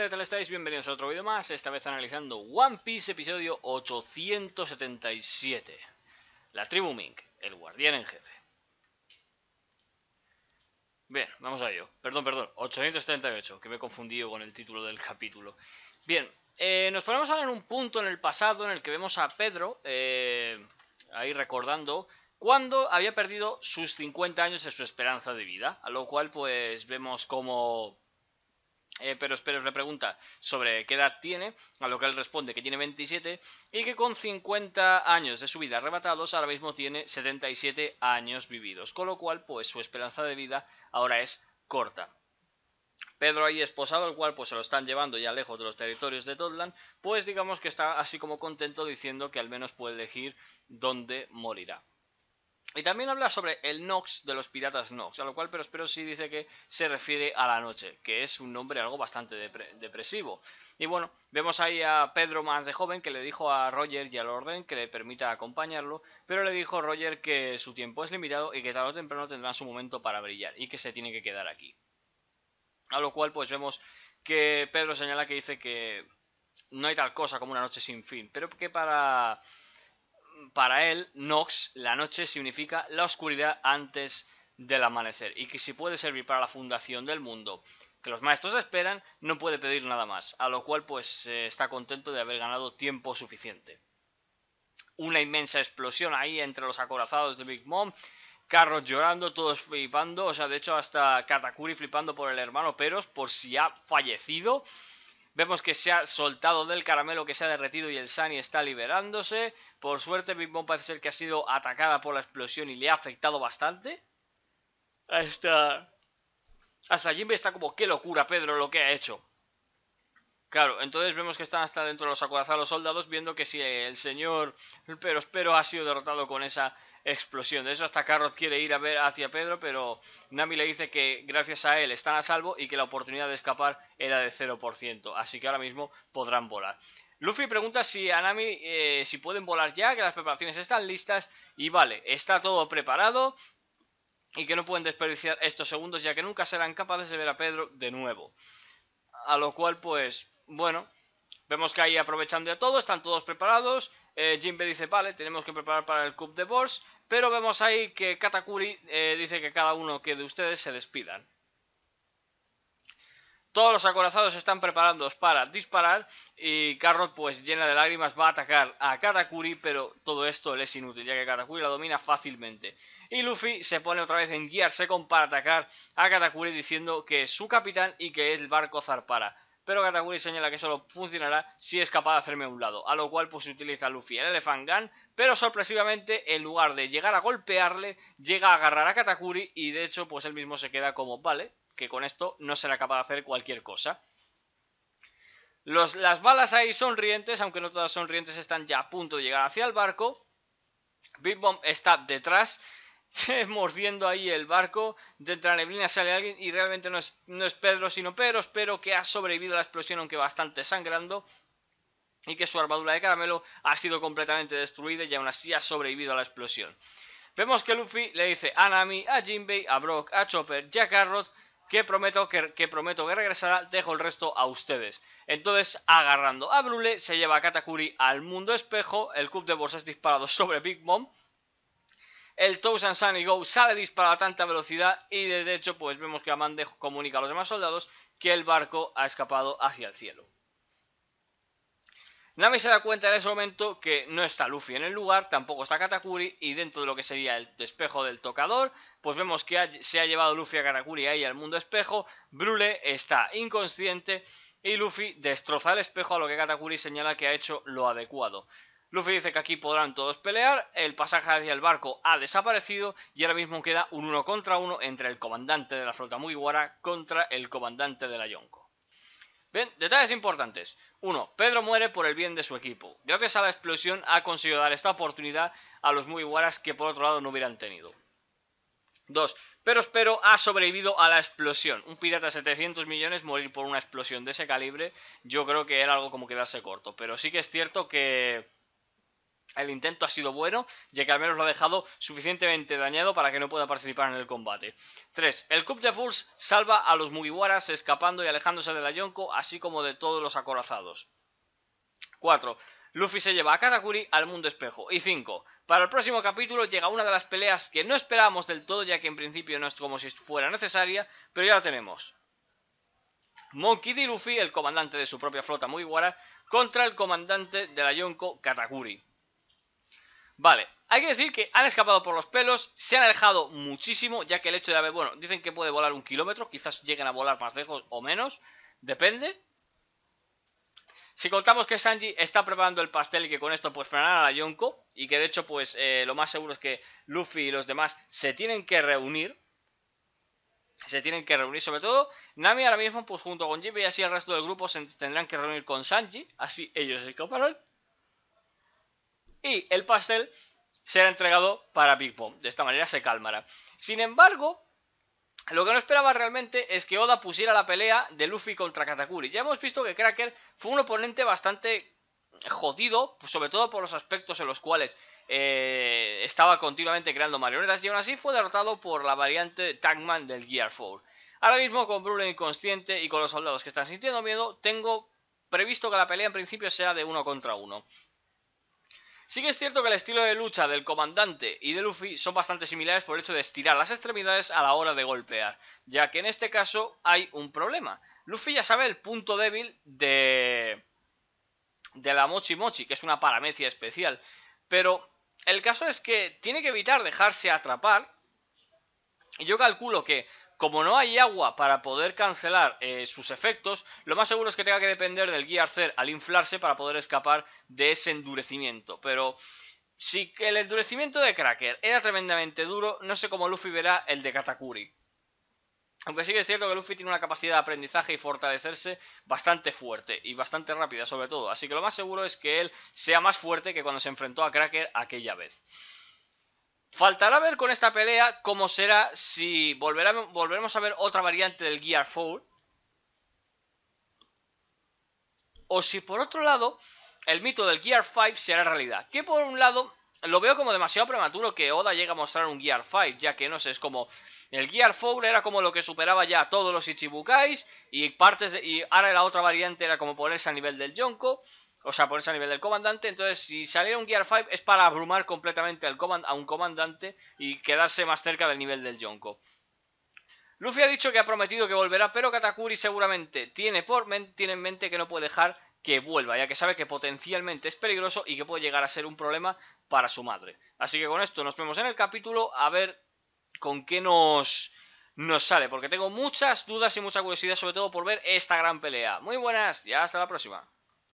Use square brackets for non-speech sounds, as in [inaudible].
¿Qué tal estáis? Bienvenidos a otro vídeo más, esta vez analizando One Piece episodio 877. La tribu Mink, el guardián en jefe. Bien, vamos a ello. Perdón, perdón, 878, que me he confundido con el título del capítulo. Bien, eh, nos ponemos ahora en un punto en el pasado en el que vemos a Pedro, eh, ahí recordando cuando había perdido sus 50 años de su esperanza de vida, a lo cual pues vemos como eh, pero Esperos le pregunta sobre qué edad tiene, a lo que él responde que tiene 27 y que con 50 años de su vida arrebatados ahora mismo tiene 77 años vividos, con lo cual pues su esperanza de vida ahora es corta. Pedro ahí esposado, el cual pues se lo están llevando ya lejos de los territorios de Totland, pues digamos que está así como contento diciendo que al menos puede elegir dónde morirá. Y también habla sobre el Nox de los piratas Nox, a lo cual pero espero sí dice que se refiere a la noche, que es un nombre algo bastante depresivo. Y bueno, vemos ahí a Pedro más de joven que le dijo a Roger y al Orden que le permita acompañarlo, pero le dijo Roger que su tiempo es limitado y que tarde o temprano tendrá su momento para brillar y que se tiene que quedar aquí. A lo cual pues vemos que Pedro señala que dice que no hay tal cosa como una noche sin fin, pero que para para él, Nox, la noche significa la oscuridad antes del amanecer, y que si puede servir para la fundación del mundo que los maestros esperan, no puede pedir nada más, a lo cual pues está contento de haber ganado tiempo suficiente. Una inmensa explosión ahí entre los acorazados de Big Mom, carros llorando, todos flipando, o sea, de hecho hasta Katakuri flipando por el hermano Peros por si ha fallecido. Vemos que se ha soltado del caramelo que se ha derretido y el Sunny está liberándose. Por suerte, Big Mom parece ser que ha sido atacada por la explosión y le ha afectado bastante. Hasta. Hasta Jimmy está como, qué locura, Pedro, lo que ha hecho. Claro, entonces vemos que están hasta dentro de los acorazados soldados, viendo que si el señor Pero Espero ha sido derrotado con esa explosión. De eso hasta Carlos quiere ir a ver hacia Pedro, pero Nami le dice que gracias a él están a salvo y que la oportunidad de escapar era de 0%, así que ahora mismo podrán volar. Luffy pregunta si a Nami eh, si pueden volar ya, que las preparaciones están listas y vale, está todo preparado y que no pueden desperdiciar estos segundos ya que nunca serán capaces de ver a Pedro de nuevo. A lo cual pues, bueno, Vemos que ahí aprovechando ya todo, están todos preparados. Eh, Jinbe dice, vale, tenemos que preparar para el Cup de bors, Pero vemos ahí que Katakuri eh, dice que cada uno que de ustedes se despidan. Todos los acorazados están preparados para disparar y Carrot, pues llena de lágrimas, va a atacar a Katakuri, pero todo esto le es inútil, ya que Katakuri la domina fácilmente. Y Luffy se pone otra vez en Gear Second para atacar a Katakuri diciendo que es su capitán y que es el barco zarpara pero Katakuri señala que solo funcionará si es capaz de hacerme un lado, a lo cual pues utiliza Luffy el Elephant Gun, pero sorpresivamente en lugar de llegar a golpearle, llega a agarrar a Katakuri y de hecho pues él mismo se queda como, vale, que con esto no será capaz de hacer cualquier cosa. las balas ahí sonrientes, aunque no todas sonrientes, están ya a punto de llegar hacia el barco. Big Bomb está detrás [laughs] mordiendo ahí el barco. Dentro De la neblina sale alguien y realmente no es, Pedro sino Pedro. Espero que ha sobrevivido a la explosión, aunque bastante sangrando. Y que su armadura de caramelo ha sido completamente destruida y aún así ha sobrevivido a la explosión. Vemos que Luffy le dice a Nami, a Jinbei, a Brock, a Chopper y a Carrot que prometo que, prometo que regresará, dejo el resto a ustedes. Entonces, agarrando a Brule, se lleva a Katakuri al mundo espejo, el cub de bolsas disparado sobre Big Mom, el Thousand Sun y Go sale disparado a tanta velocidad y desde hecho pues vemos que Amande comunica a los demás soldados que el barco ha escapado hacia el cielo. Nami se da cuenta en ese momento que no está Luffy en el lugar, tampoco está Katakuri, y dentro de lo que sería el espejo del tocador, pues vemos que se ha llevado Luffy a Katakuri ahí al mundo espejo, Brule está inconsciente y Luffy destroza el espejo a lo que Katakuri señala que ha hecho lo adecuado. Luffy dice que aquí podrán todos pelear, el pasaje hacia el barco ha desaparecido y ahora mismo queda un uno contra uno entre el comandante de la flota Mugiwara contra el comandante de la Yonko. Bien, detalles importantes. 1. Pedro muere por el bien de su equipo. Gracias a la explosión ha conseguido dar esta oportunidad a los Mugiwaras que por otro lado no hubieran tenido. 2. Pero Espero ha sobrevivido a la explosión. Un pirata de 700 millones morir por una explosión de ese calibre, yo creo que era algo como quedarse corto. Pero sí que es cierto que el intento ha sido bueno, ya que al menos lo ha dejado suficientemente dañado para que no pueda participar en el combate. 3. El Cup de Fools salva a los Mugiwaras escapando y alejándose de la Yonko, así como de todos los acorazados. 4. Luffy se lleva a Katakuri al mundo espejo. Y 5. Para el próximo capítulo llega una de las peleas que no esperábamos del todo, ya que en principio no es como si fuera necesaria, pero ya la tenemos. Monkey D. Luffy, el comandante de su propia flota Mugiwara, contra el comandante de la Yonko, Katakuri. Vale, hay que decir que han escapado por los pelos, se han alejado muchísimo, ya que el hecho de haber, bueno, dicen que puede volar un kilómetro, quizás lleguen a volar más lejos o menos, depende. Si contamos que Sanji está preparando el pastel y que con esto pues frenarán a la Yonko y que de hecho pues eh, lo más seguro es que Luffy y los demás se tienen que reunir, se tienen que reunir sobre todo, Nami ahora mismo pues junto con Jimmy y así el resto del grupo se tendrán que reunir con Sanji, así ellos escaparán y el pastel será entregado para Big Bomb. De esta manera se calmará. Sin embargo, lo que no esperaba realmente es que Oda pusiera la pelea de Luffy contra Katakuri. Ya hemos visto que Cracker fue un oponente bastante jodido, sobre todo por los aspectos en los cuales eh, estaba continuamente creando marionetas y aún así fue derrotado por la variante Tankman del Gear 4. Ahora mismo con Brule inconsciente y con los soldados que están sintiendo miedo, tengo previsto que la pelea en principio sea de uno contra uno. Sí que es cierto que el estilo de lucha del comandante y de Luffy son bastante similares por el hecho de estirar las extremidades a la hora de golpear, ya que en este caso hay un problema. Luffy ya sabe el punto débil de... de la Mochi Mochi, que es una paramecia especial, pero el caso es que tiene que evitar dejarse atrapar. y Yo calculo que como no hay agua para poder cancelar eh, sus efectos, lo más seguro es que tenga que depender del Gear Zer al inflarse para poder escapar de ese endurecimiento. Pero si el endurecimiento de Cracker era tremendamente duro, no sé cómo Luffy verá el de Katakuri. Aunque sí que es cierto que Luffy tiene una capacidad de aprendizaje y fortalecerse bastante fuerte y bastante rápida sobre todo, así que lo más seguro es que él sea más fuerte que cuando se enfrentó a Cracker aquella vez. Faltará ver con esta pelea cómo será si volveremos a ver otra variante del Gear 4. O si por otro lado el mito del Gear 5 será realidad. Que por un lado lo veo como demasiado prematuro que Oda llegue a mostrar un Gear 5, ya que no sé, es como el Gear 4 era como lo que superaba ya a todos los Ichibukais y partes y ahora la otra variante era como ponerse a nivel del Yonko. O sea, por a nivel del comandante. Entonces, si saliera un Gear 5 es para abrumar completamente al a un comandante y quedarse más cerca del nivel del Yonko. Luffy ha dicho que ha prometido que volverá, pero Katakuri seguramente tiene, por tiene en mente que no puede dejar que vuelva, ya que sabe que potencialmente es peligroso y que puede llegar a ser un problema para su madre. Así que con esto nos vemos en el capítulo a ver con qué nos, nos sale, porque tengo muchas dudas y mucha curiosidad sobre todo por ver esta gran pelea. Muy buenas ya hasta la próxima.